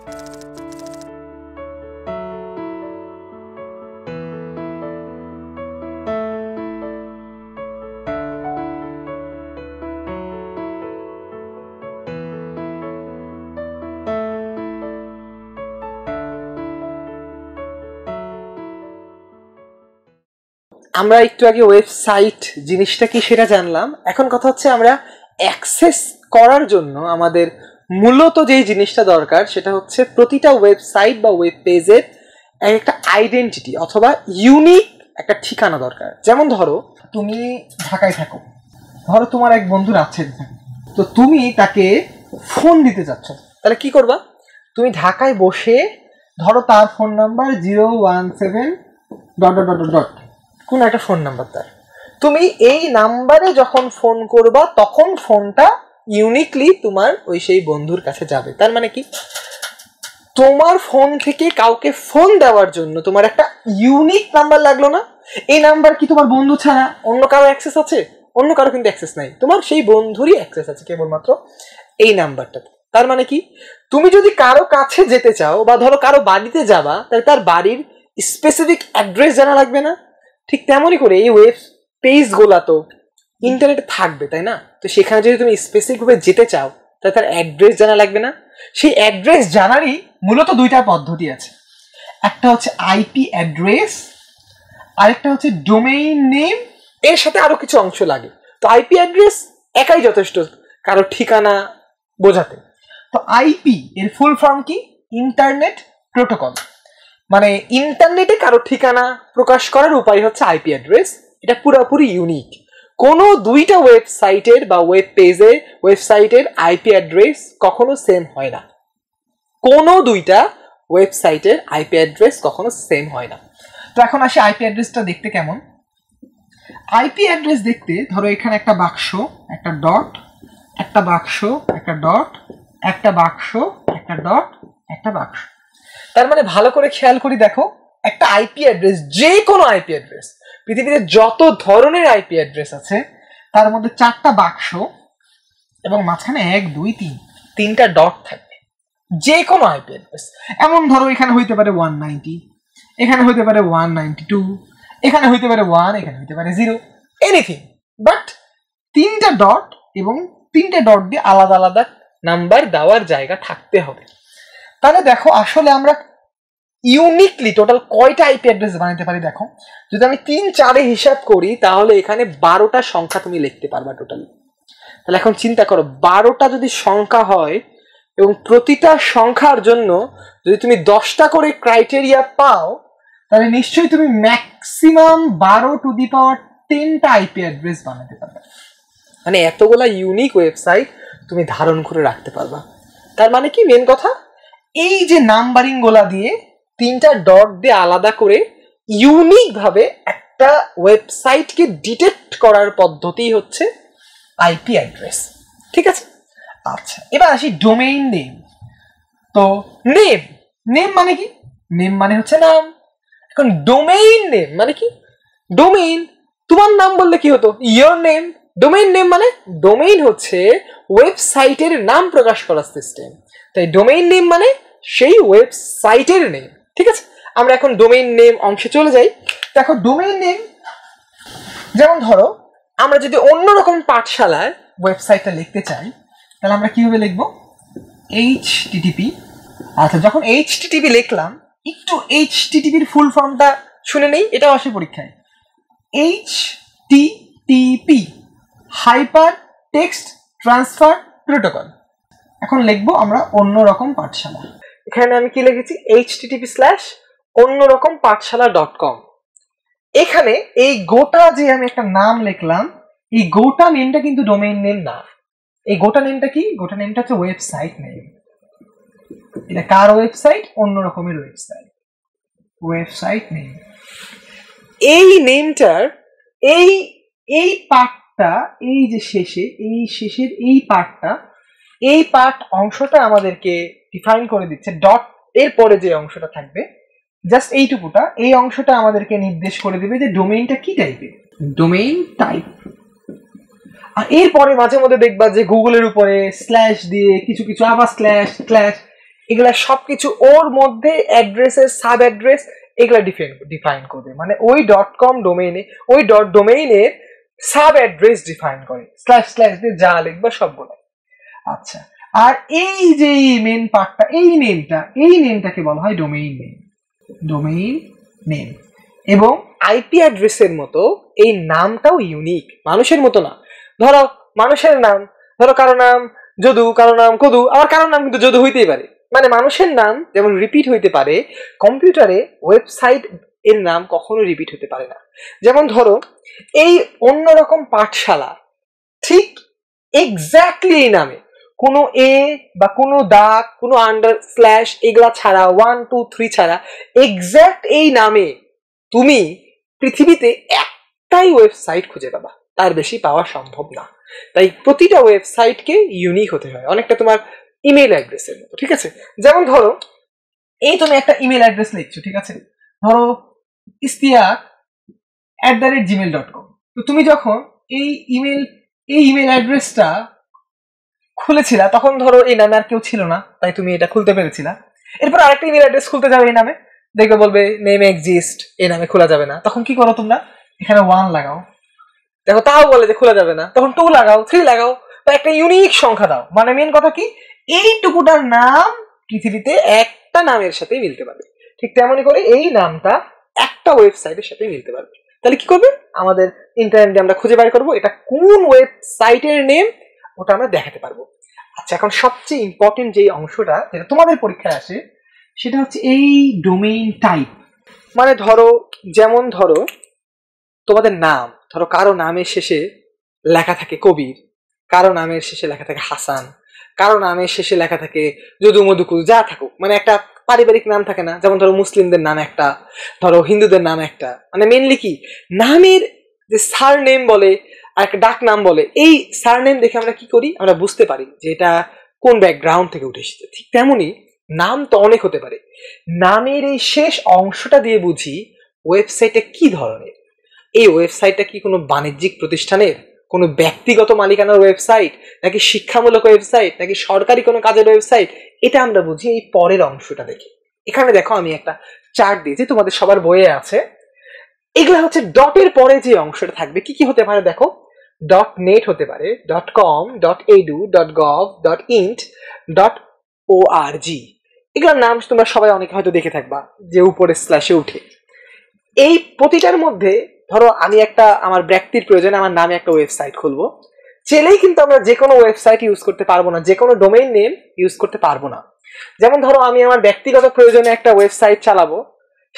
আমরা একটু আগে ওয়েবসাইট জিনিসটা কি সেটা জানলাম এখন কথা হচ্ছে আমরা অ্যাক্সেস করার জন্য আমাদের মূলত যেই জিনিসটা দরকার সেটা হচ্ছে প্রতিটা ওয়েবসাইট বা ওয়েব পেজের একটা আইডেন্টিটি অথবা ইউনিক একটা ঠিকানা দরকার যেমন ধরো তুমি ঢাকায় থাকো ধরো তোমার এক বন্ধু রাজশাহী থাকে তো তুমি তাকে ফোন দিতে চাচ্ছ তাহলে কি করবা তুমি ঢাকায় বসে ধরো তার phone number zero one seven dot dot dot dot কোনো একটা ফোন নাম্বার তার তুমি এই নাম্বারে যখন ফোন করবা তখন ফোনটা ইউনিকলি তোমার ওই সেই বন্ধুর কাছে যাবে তার মানে কি তোমার ফোন থেকে কাউকে ফোন দেওয়ার জন্য তোমার একটা ইউনিক নাম্বার লাগলো না এই নাম্বার কি তোমার বন্ধু ছাড়া অন্য কারো অ্যাক্সেস আছে অন্য কারো কিন্তু অ্যাক্সেস নাই তোমার সেই বন্ধুরই অ্যাক্সেস আছে কেবলমাত্র এই নাম্বারটাতে তার মানে কি তুমি যদি কারো কাছে যেতে চাও বা ধরো কারো বাড়িতে যাবা তাহলে তার বাড়ির স্পেসিফিক অ্যাড্রেস জানা লাগবে না ঠিক তেমনই করে এই ওয়েব পেজগুলা তো ইন্টারনেট থাকবে তাই না তো সেখানে যদি তুমি স্পেসিফিকভাবে যেতে চাও তাহলে তার অ্যাড্রেস জানা লাগবে না সেই অ্যাড্রেস জানারই মূলত দুইটা পদ্ধতি আছে একটা হচ্ছে আইপি অ্যাড্রেস আরেকটা হচ্ছে ডোমেইন নেম এর সাথে আরও কিছু অংশ লাগে তো আইপি অ্যাড্রেস একাই যথেষ্ট কারো ঠিকানা বোঝাতে তো আইপি এর ফুল ফর্ম কি ইন্টারনেট প্রোটোকল মানে ইন্টারনেটে কারো ঠিকানা প্রকাশ করার উপায় হচ্ছে আইপি অ্যাড্রেস এটা পুরোপুরি ইউনিক কোনো দুইটা ওয়েবসাইটের বা ওয়েব পেজের ওয়েবসাইটের আইপি অ্যাড্রেস কখনো সেম হয় না কোনো দুইটা ওয়েবসাইটের আইপি অ্যাড্রেস কখনো সেম হয় না তো এখন আসি আইপি অ্যাড্রেসটা দেখতে কেমন আইপি অ্যাড্রেস দেখতে ধরো এখানে একটা বাক্স একটা ডট একটা বাক্স একটা ডট একটা বাক্স একটা ডট একটা বাক্স তার মানে ভালো করে খেয়াল করি দেখো একটা আইপি অ্যাড্রেস যে কোনো আইপি অ্যাড্রেস পৃথিবীতে যত ধরনের আইপি অ্যাড্রেস আছে তার মধ্যে চারটা বাক্স এবং মাঝখানে এক দুই তিন তিনটা ডট থাকবে যে কোনো আইপি অ্যাড্রেস এমন ধরো এখানে হইতে পারে ওয়ান নাইনটি এখানে হইতে পারে ওয়ান নাইনটি টু এখানে হইতে পারে ওয়ান এখানে হইতে পারে জিরো এনিথিং বাট তিনটা ডট এবং তিনটা ডট দিয়ে আলাদা আলাদা নাম্বার দেওয়ার জায়গা থাকতে হবে তাহলে দেখো আসলে আমরা ইউনিকলি টোটাল কয়টা আইপি অ্যাড্রেস বানাতে পারি দেখো যদি আমি তিন চারে হিসাব করি তাহলে এখানে বারোটা সংখ্যা তুমি লিখতে পারবা টোটালি তাহলে এখন চিন্তা করো বারোটা যদি সংখ্যা হয় এবং প্রতিটা সংখ্যার জন্য যদি তুমি দশটা করে ক্রাইটেরিয়া পাও তাহলে নিশ্চয়ই তুমি ম্যাক্সিমাম বারো টু দি পাওয়ার টেনটা আইপি অ্যাড্রেস বানাতে পারবে মানে এতগুলা ইউনিক ওয়েবসাইট তুমি ধারণ করে রাখতে পারবা তার মানে কি মেন কথা এই যে নাম্বারিংগুলা দিয়ে তিনটা ডট দিয়ে আলাদা করে ইউনিকভাবে একটা ওয়েবসাইটকে ডিটেক্ট করার পদ্ধতি হচ্ছে আইপি অ্যাড্রেস ঠিক আছে আচ্ছা এবার আসি ডোমেইন নেম তো নেম নেম মানে কি নেম মানে হচ্ছে নাম এখন ডোমেইন নেম মানে কি ডোমেইন তোমার নাম বললে কি হতো ইয়োর নেম ডোমেইন নেম মানে ডোমেইন হচ্ছে ওয়েবসাইটের নাম প্রকাশ করার সিস্টেম তাই ডোমেইন নেম মানে সেই ওয়েবসাইটের নেম ঠিক আছে আমরা এখন ডোমেইন নেম অংশে চলে যাই দেখো ডোমেইন নেম যেমন ধরো আমরা যদি অন্যরকম পাঠশালায় ওয়েবসাইটটা লিখতে চাই তাহলে আমরা কীভাবে লিখবো এইচ টিটিপি আচ্ছা যখন এইচ টিটিপি লিখলাম একটু এইচ টিটিপির ফুল ফর্মটা শুনে নেই এটাও আসে পরীক্ষায় HTTP hyper text transfer protocol এখন লিখবো আমরা অন্য রকম পাঠশালা এখানে আমি কি লিখেছি এইচটিটিপি স্ল্যাশ অন্যরকম পাঠশালা ডট কম এখানে এই গোটা যে আমি একটা নাম লিখলাম এই গোটা নেমটা কিন্তু ডোমেইন নেম না এই গোটা নেমটা কি গোটা নেমটা হচ্ছে ওয়েবসাইট নেম এটা কার ওয়েবসাইট অন্য রকমের ওয়েবসাইট ওয়েবসাইট নেম এই নেমটার এই এই পার্টটা এই যে শেষে এই শেষের এই পার্টটা এই পার্ট অংশটা আমাদেরকে ডিফাইন করে দিচ্ছে ডট এর পরে যে অংশটা থাকবে জাস্ট এইটুকুটা এই অংশটা আমাদেরকে নির্দেশ করে দেবে যে ডোমেইনটা কি টাইপের ডোমেইন টাইপ আর এরপরে মাঝে মধ্যে দেখবা যে গুগলের উপরে স্ল্যাশ দিয়ে কিছু কিছু আবার স্ল্যাশ স্ল্যাশ এগুলা সবকিছু ওর মধ্যে অ্যাড্রেসের সাব অ্যাড্রেস এগুলা ডিফাইন ডিফাইন করবে মানে ওই ডট কম ডোমেইনে ওই ডট ডোমেইনের সাব অ্যাড্রেস ডিফাইন করে স্ল্যাশ স্ল্যাশ দিয়ে যা লিখবা সবগুলো আচ্ছা আর এই যে এই মেন পার্টটা এই নেমটা এই নেমটাকে বলা হয় ডোমেইন নেম ডোমেইন নেম এবং আইপি অ্যাড্রেসের মতো এই নামটাও ইউনিক মানুষের মতো না ধরো মানুষের নাম ধরো কারো নাম যদু কারো নাম কদু আবার কারো নাম কিন্তু যদু হইতেই পারে মানে মানুষের নাম যেমন রিপিট হইতে পারে কম্পিউটারে ওয়েবসাইট এর নাম কখনো রিপিট হতে পারে না যেমন ধরো এই অন্যরকম পাঠশালা ঠিক এক্স্যাক্টলি এই নামে কোনো এ বা কোনো দাগ কোনো আন্ডার স্ল্যাশ এগুলা ছাড়া ওয়ান টু থ্রি ছাড়া এক্স্যাক্ট এই নামে তুমি পৃথিবীতে একটাই ওয়েবসাইট খুঁজে পাবা তার বেশি পাওয়া সম্ভব না তাই প্রতিটা ওয়েবসাইটকে ইউনিক হতে হয় অনেকটা তোমার ইমেল অ্যাড্রেসের মতো ঠিক আছে যেমন ধরো এই তুমি একটা ইমেল অ্যাড্রেস লিখছো ঠিক আছে ধরো Istiya at the rate Gmail dot com তো তুমি যখন এই ইমেল এই ইমেল অ্যাড্রেসটা খুলেছিলা তখন ধরো এই নামে আর কেউ ছিল না তাই তুমি এটা খুলতে পেরেছিলা এরপর আরেকটা ইমেল অ্যাড্রেস খুলতে যাবে এই নামে দেখবে বলবে নেম এক্সিস্ট এই নামে খোলা যাবে না তখন কি করো তোমরা এখানে ওয়ান লাগাও দেখো তাও বলে যে খোলা যাবে না তখন টু লাগাও থ্রি লাগাও বা একটা ইউনিক সংখ্যা দাও মানে মেন কথা কি এই টুকুটার নাম পৃথিবীতে একটা নামের সাথে মিলতে পারবে ঠিক তেমনই করে এই নামটা একটা ওয়েবসাইটের সাথে মিলতে পারবে তাহলে কি করবে আমাদের ইন্টারনেটে আমরা খুঁজে বের করবো এটা কোন ওয়েবসাইটের নেম ওটা আমরা দেখাতে পারবো আচ্ছা এখন সবচেয়ে ইম্পর্টেন্ট যে অংশটা যেটা তোমাদের পরীক্ষায় আসে সেটা হচ্ছে এই ডোমেইন টাইপ মানে ধরো যেমন ধরো তোমাদের নাম ধরো কারো নামের শেষে লেখা থাকে কবির কারো নামের শেষে লেখা থাকে হাসান কারো নামের শেষে লেখা থাকে যদু মধুকু যা থাকুক মানে একটা পারিবারিক নাম থাকে না যেমন ধরো মুসলিমদের নাম একটা ধরো হিন্দুদের নাম একটা মানে মেনলি কি নামের যে সার নেম বলে আর একটা ডাক নাম বলে এই সারনেম দেখে আমরা কি করি আমরা বুঝতে পারি যে এটা কোন ব্যাকগ্রাউন্ড থেকে উঠে এসেছে ঠিক তেমনই নাম তো অনেক হতে পারে নামের এই শেষ অংশটা দিয়ে বুঝি ওয়েবসাইটটা কি ধরনের এই ওয়েবসাইটটা কি কোনো বাণিজ্যিক প্রতিষ্ঠানের কোনো ব্যক্তিগত মালিকানার ওয়েবসাইট নাকি শিক্ষামূলক ওয়েবসাইট নাকি সরকারি কোনো কাজের ওয়েবসাইট এটা আমরা বুঝি এই পরের অংশটা দেখি এখানে দেখো আমি একটা চার্ট দিয়েছি তোমাদের সবার বইয়ে আছে এগুলো হচ্ছে ডটের পরে যে অংশটা থাকবে কি কি হতে পারে দেখো ডট নেট হতে পারে dot com dot edu dot gov dot int dot O R G এগুলোর নাম তোমরা সবাই অনেকে হয়তো দেখে থাকবা যে উপরে স্ল্যাশে উঠে এই প্রতিটার মধ্যে ধরো আমি একটা আমার ব্যক্তির প্রয়োজনে আমার নামে একটা ওয়েবসাইট খুলবো চেলেই কিন্তু আমরা যে কোনো ওয়েবসাইট ইউজ করতে পারবো না যে কোনো ডোমেইন নেম ইউজ করতে পারবো না যেমন ধরো আমি আমার ব্যক্তিগত প্রয়োজনে একটা ওয়েবসাইট চালাবো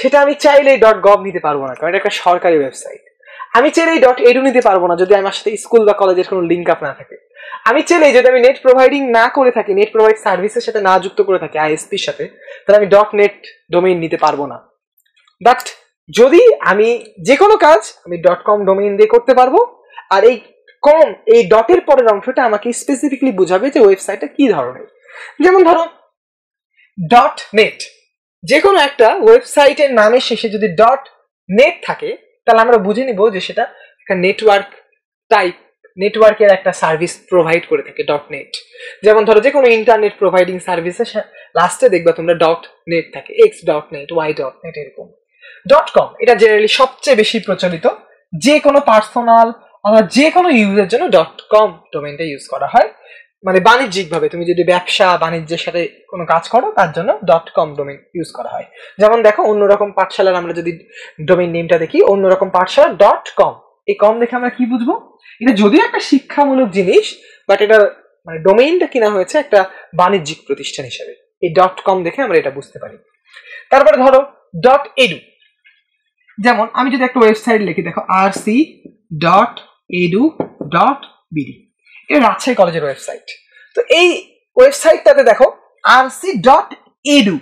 সেটা আমি চাইলেই ডট গভ নিতে পারবো না কারণ এটা একটা সরকারি ওয়েবসাইট আমি চাইলেই ডট এডু নিতে পারবো না যদি আমার সাথে স্কুল বা কলেজের কোনো লিঙ্ক আপ না থাকে আমি চাইলে যদি আমি নেট প্রোভাইডিং না করে থাকি নেট প্রোভাইড সার্ভিসের সাথে না যুক্ত করে থাকি আইএসপির সাথে তাহলে আমি ডট নেট ডোমেইন নিতে পারবো না বাট যদি আমি যে কোনো কাজ আমি ডট কম ডোমেইন দিয়ে করতে পারবো আর এই কম এই ডটের পরের অংশটা আমাকে স্পেসিফিকলি বোঝাবে যে ওয়েবসাইটটা কি ধরনের যেমন ধরো ডট নেট যে কোনো একটা ওয়েবসাইটের নামের শেষে যদি ডট নেট থাকে তাহলে আমরা বুঝে নিব যে সেটা একটা নেটওয়ার্ক টাইপ নেটওয়ার্কের একটা সার্ভিস প্রোভাইড করে থাকে ডট নেট যেমন ধরো যে কোনো ইন্টারনেট প্রোভাইডিং সার্ভিসে লাস্টে দেখবা তোমরা ডট নেট থাকে X dot net Y dot net এরকম ডট কম এটা জেনারেলি সবচেয়ে বেশি প্রচলিত যে কোনো পার্সোনাল আমরা যে কোনো ইউজের জন্য ডট কম ডোমেনটা ইউজ করা হয় মানে বাণিজ্যিকভাবে তুমি যদি ব্যবসা বাণিজ্যের সাথে কোনো কাজ করো তার জন্য ডট কম ডোমেন ইউজ করা হয় যেমন দেখো অন্যরকম পাঠশালার আমরা যদি ডোমেন নেমটা দেখি অন্যরকম পাঠশালা ডট কম এই কম দেখে আমরা কি বুঝবো এটা যদিও একটা শিক্ষামূলক জিনিস বাট এটা মানে ডোমেইনটা কিনা হয়েছে একটা বাণিজ্যিক প্রতিষ্ঠান হিসেবে এই ডট কম দেখে আমরা এটা বুঝতে পারি তারপরে ধরো ডট এডু যেমন আমি যদি একটা ওয়েবসাইট লিখি দেখো R C dot edu dot BD এটা রাজশাহী কলেজের ওয়েবসাইট তো এই ওয়েবসাইটটাতে দেখো আর সি ডট এডু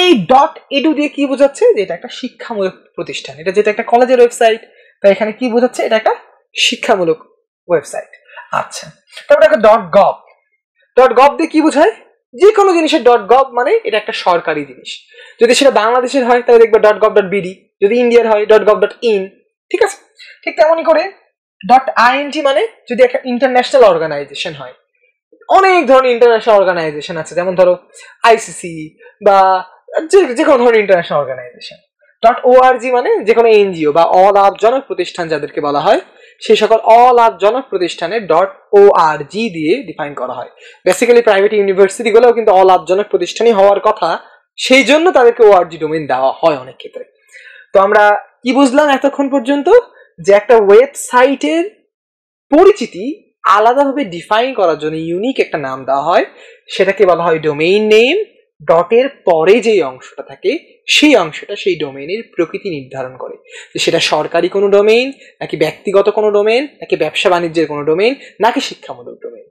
এই ডট এডু দিয়ে কি বোঝাচ্ছে যে এটা একটা শিক্ষামূলক প্রতিষ্ঠান এটা যেটা একটা কলেজের ওয়েবসাইট তাই এখানে কি বোঝাচ্ছে এটা একটা শিক্ষামূলক ওয়েবসাইট আচ্ছা তারপরে একটা ডট গভ ডট গভ দিয়ে কি বোঝায় যে কোনো জিনিসের ডট গভ মানে এটা একটা সরকারি জিনিস যদি সেটা বাংলাদেশের হয় তাহলে দেখবে ডট গভ ডট বিডি যদি ইন্ডিয়ার হয় ডট গভ ডট ইন ঠিক আছে ঠিক তেমনই করে ডট আইএনজি মানে যদি একটা ইন্টারন্যাশনাল অর্গানাইজেশন হয় অনেক ধরনের ইন্টারন্যাশনাল অর্গানাইজেশন আছে যেমন ধরো আইসিসি বা যে কোনো ধরনের ইন্টারন্যাশনাল অর্গানাইজেশন ডট ওআরজি মানে যে কোনো এনজিও বা অলাভজনক প্রতিষ্ঠান যাদেরকে বলা হয় সেই সকল অলাভজনক প্রতিষ্ঠানে ডট ওআরজি দিয়ে ডিফাইন করা হয় বেসিক্যালি প্রাইভেট ইউনিভার্সিটিগুলোও কিন্তু অলাভজনক প্রতিষ্ঠানই হওয়ার কথা সেই জন্য তাদেরকে ওআরজি ডোমেন দেওয়া হয় অনেক ক্ষেত্রে তো আমরা কি বুঝলাম এতক্ষণ পর্যন্ত যে একটা ওয়েবসাইটের পরিচিতি আলাদাভাবে ডিফাইন করার জন্য ইউনিক একটা নাম দেওয়া হয় সেটাকে বলা হয় ডোমেইন নেম ডটের পরে যে অংশটা থাকে সেই অংশটা সেই ডোমেনের প্রকৃতি নির্ধারণ করে সেটা সরকারি কোনো ডোমেইন নাকি ব্যক্তিগত কোনো ডোমেন নাকি ব্যবসা বাণিজ্যের কোনো ডোমেন নাকি শিক্ষামূলক ডোমেন